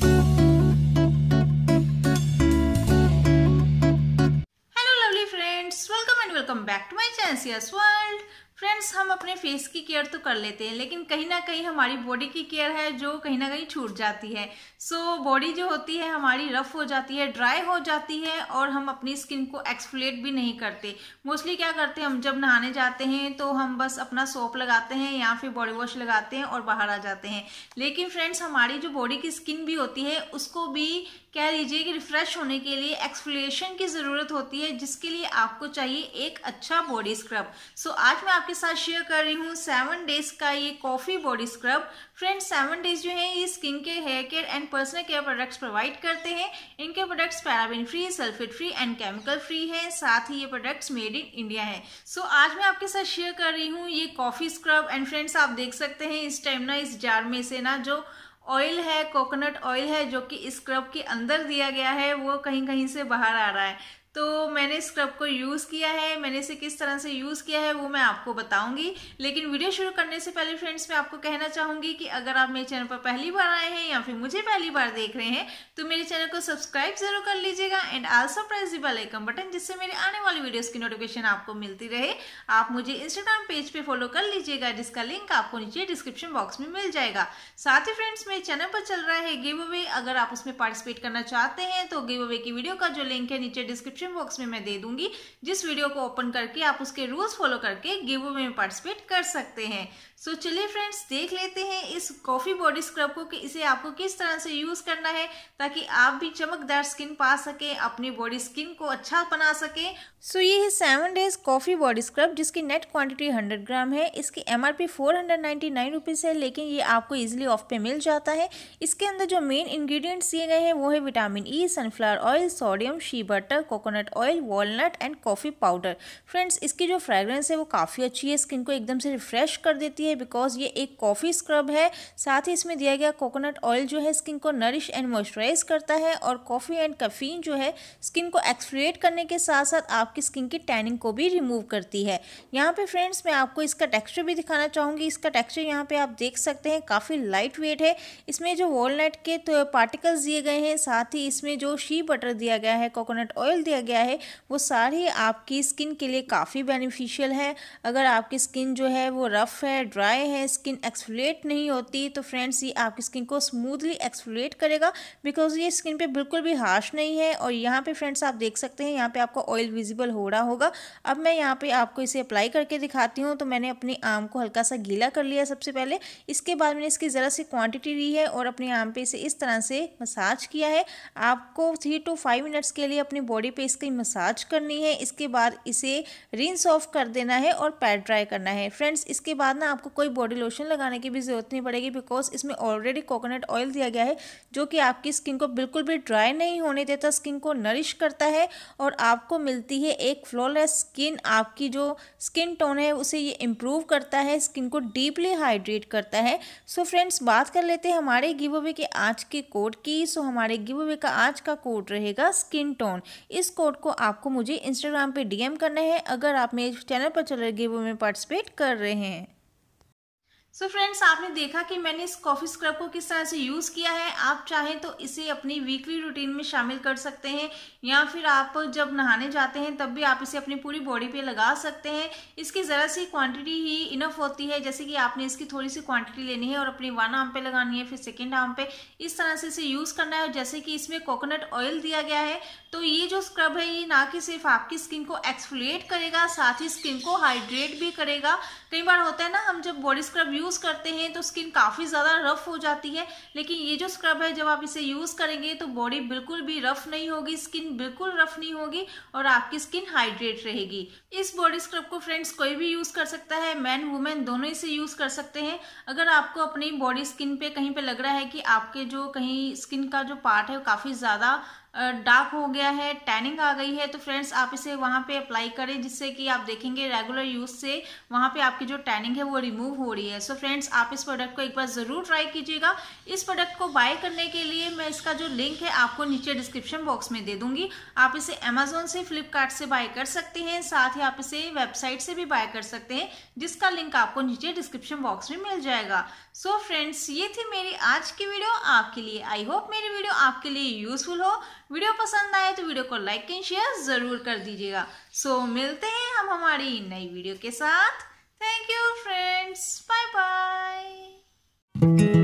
Hello lovely friends, welcome and welcome back to my channel, Chansia's World. Friends हम अपने face की care तो कर लेते हैं लेकिन कहीं ना कहीं हमारी बॉडी की केयर है जो कहीं ना कहीं छूट जाती है सो so, बॉडी जो होती है हमारी रफ़ हो जाती है ड्राई हो जाती है और हम अपनी स्किन को एक्सफोलिएट भी नहीं करते मोस्टली क्या करते हैं हम जब नहाने जाते हैं तो हम बस अपना सोप लगाते हैं या फिर बॉडी वॉश लगाते हैं और बाहर आ जाते हैं लेकिन फ्रेंड्स हमारी जो बॉडी की स्किन भी होती है उसको भी कह लीजिए कि रिफ्रेश होने के लिए एक्सफोलिएशन की ज़रूरत होती है जिसके लिए आपको चाहिए एक अच्छा बॉडी स्क्रब सो so, आज मैं आपके आपके साथ शेयर कर रही हूँ सेवन डेज का ये coffee body scrub friends seven days जो है ये स्किन के hair care and personal care products provide करते हैं इनके products paraben free sulphate free and chemical free है साथ ही ये प्रोडक्ट्स मेड इन इंडिया है सो so, आज मैं आपके साथ शेयर कर रही हूँ ये कॉफ़ी स्क्रब एंड फ्रेंड्स आप देख सकते हैं इस टाइम ना इस जार में से ना जो ऑयल है कोकोनट ऑयल है जो कि स्क्रब के अंदर दिया गया है वो कहीं कहीं से बाहर आ रहा है तो मैंने स्क्रब को यूज़ किया है मैंने इसे किस तरह से यूज़ किया है वो मैं आपको बताऊंगी लेकिन वीडियो शुरू करने से पहले फ्रेंड्स मैं आपको कहना चाहूंगी कि अगर आप मेरे चैनल पर पहली बार आए हैं या फिर मुझे पहली बार देख रहे हैं तो मेरे चैनल को सब्सक्राइब जरूर कर लीजिएगा and also press the bell icon button जिससे मेरे आने वाली वीडियोज़ की नोटिफिकेशन आपको मिलती रहे आप मुझे इंस्टाग्राम पेज पर पे फॉलो कर लीजिएगा जिसका लिंक आपको नीचे डिस्क्रिप्शन बॉक्स में मिल जाएगा साथ ही फ्रेंड्स मेरे चैनल पर चल रहा है गिव अवे अगर आप उसमें पार्टिसिपेट करना चाहते हैं तो गिव अवे की वीडियो का जो लिंक है नीचे डिस्क्रिप्शन डिस्क्रिप्शन बॉक्स में मैं दे दूंगी जिस वीडियो को ओपन करके आप उसके रूल्स फॉलो करके गिव अवे में पार्टिसिपेट कर सकते हैं सो so, चलिए फ्रेंड्स देख लेते हैं इस कॉफ़ी बॉडी स्क्रब को कि इसे आपको किस तरह से यूज़ करना है ताकि आप भी चमकदार स्किन पा सके अपनी बॉडी स्किन को अच्छा बना सके सो so, ये है seven days coffee body scrub जिसकी नेट क्वांटिटी हंड्रेड ग्राम है इसकी M R P four hundred ninety nine rupees है लेकिन ये आपको इजीली ऑफ पे मिल जाता है इसके अंदर जो मेन इंग्रेडिएंट्स दिए गए हैं वो है vitamin E sunflower oil sodium shea butter coconut coconut oil walnut and coffee powder friends इसकी जो फ्रेगरेंस है वो काफ़ी अच्छी है स्किन को एकदम से रिफ्रेश कर देती है बिकॉज ये एक कॉफ़ी स्क्रब है साथ ही इसमें दिया गया कोकोनट ऑयल जो है स्किन को नरिश एंड मॉइस्चराइज करता है और कॉफ़ी एंड कफीन जो है स्किन को एक्सप्रिएट करने के साथ साथ आपकी स्किन की टैनिंग को भी रिमूव करती है यहाँ पर फ्रेंड्स मैं आपको इसका टेक्स्चर भी दिखाना चाहूँगी इसका टेक्स्चर यहाँ पे आप देख सकते हैं काफ़ी लाइट वेट है इसमें जो वॉलनट के तो पार्टिकल्स दिए गए हैं साथ ही इसमें जो शी बटर दिया गया है कोकोनट ऑयल दिया गया है वो सारी आपकी स्किन के लिए काफ़ी बेनिफिशियल है अगर आपकी स्किन जो है वो रफ़ है ड्राई है स्किन एक्सफ्लेट नहीं होती तो फ्रेंड्स ये आपकी स्किन को स्मूथली एक्सफ्लेट करेगा बिकॉज ये स्किन पर बिल्कुल भी हार्श नहीं है और यहाँ पर फ्रेंड्स आप देख सकते हैं यहाँ पर आपका ऑयल विजिबल हो रहा होगा अब मैं यहाँ पर आपको इसे अप्लाई करके दिखाती हूँ तो मैंने अपने आम को हल्का सा गीला कर लिया सबसे पहले इसके बाद मैंने इसकी ज़रा सी क्वांटिटी ली है और अपने आम पे इसे इस तरह से मसाज किया है आपको थ्री टू फाइव मिनट्स के लिए अपनी बॉडी पे इसकी मसाज करनी है इसके बाद इसे रिंस ऑफ कर देना है और पैड ड्राई करना है फ्रेंड्स इसके बाद ना आपको कोई बॉडी लोशन लगाने की भी ज़रूरत नहीं पड़ेगी बिकॉज इसमें ऑलरेडी कोकोनट ऑयल दिया गया है जो कि आपकी स्किन को बिल्कुल भी ड्राई नहीं होने देता स्किन को नरिश करता है और आपको मिलती है एक फ्लॉलेस स्किन आपकी जो स्किन टोन है उसे ये इम्प्रूव करता है स्किन को डीपली हाइड्रेट करता है सो so फ्रेंड्स बात कर लेते हैं हमारे गिवे के आज के कोड की सो so हमारे गिव का आज का कोड रहेगा स्किन टोन इस कोड को आपको मुझे इंस्टाग्राम पे डीएम करना है अगर आप मेरे चैनल पर चल रहे गिव में पार्टिसिपेट कर रहे हैं सो so फ्रेंड्स आपने देखा कि मैंने इस कॉफ़ी स्क्रब को किस तरह से यूज़ किया है आप चाहें तो इसे अपनी वीकली रूटीन में शामिल कर सकते हैं या फिर आप जब नहाने जाते हैं तब भी आप इसे अपनी पूरी बॉडी पे लगा सकते हैं इसकी ज़रा सी क्वांटिटी ही इनफ होती है जैसे कि आपने इसकी थोड़ी सी क्वांटिटी लेनी है और अपनी वन आर्म पे लगानी है फिर सेकेंड आर्म पे इस तरह से इसे यूज़ करना है जैसे कि इसमें कोकोनट ऑयल दिया गया है तो ये जो स्क्रब है ये ना कि सिर्फ आपकी स्किन को एक्सफोलिएट करेगा साथ ही स्किन को हाइड्रेट भी करेगा कई बार होता है ना हम जब बॉडी स्क्रब यूज़ करते हैं तो स्किन काफ़ी ज़्यादा रफ़ हो जाती है लेकिन ये जो स्क्रब है जब आप इसे यूज़ करेंगे तो बॉडी बिल्कुल भी रफ़ नहीं होगी स्किन बिल्कुल रफ़ नहीं होगी और आपकी स्किन हाइड्रेट रहेगी इस बॉडी स्क्रब को फ्रेंड्स कोई भी यूज़ कर सकता है मैन वुमेन दोनों इसे यूज़ कर सकते हैं अगर आपको अपनी बॉडी स्किन पे कहीं पे लग रहा है कि आपके जो कहीं स्किन का जो पार्ट है वो काफ़ी ज़्यादा डार्क हो गया है टैनिंग आ गई है तो फ्रेंड्स आप इसे वहाँ पे अप्लाई करें जिससे कि आप देखेंगे रेगुलर यूज़ से वहाँ पे आपकी जो टैनिंग है वो रिमूव हो रही है सो so फ्रेंड्स आप इस प्रोडक्ट को एक बार ज़रूर ट्राई कीजिएगा इस प्रोडक्ट को बाय करने के लिए मैं इसका जो लिंक है आपको नीचे डिस्क्रिप्शन बॉक्स में दे दूंगी आप इसे अमेजोन से फ्लिपकार्ट से बाय कर सकते हैं साथ ही आप इसे वेबसाइट से भी बाय कर सकते हैं जिसका लिंक आपको नीचे डिस्क्रिप्शन बॉक्स में मिल जाएगा सो so फ्रेंड्स ये थी मेरी आज की वीडियो आपके लिए आई होप मेरी वीडियो आपके लिए यूजफुल हो वीडियो पसंद आए तो वीडियो को लाइक एंड शेयर ज़रूर कर दीजिएगा सो so, मिलते हैं हम हमारी नई वीडियो के साथ thank you friends bye bye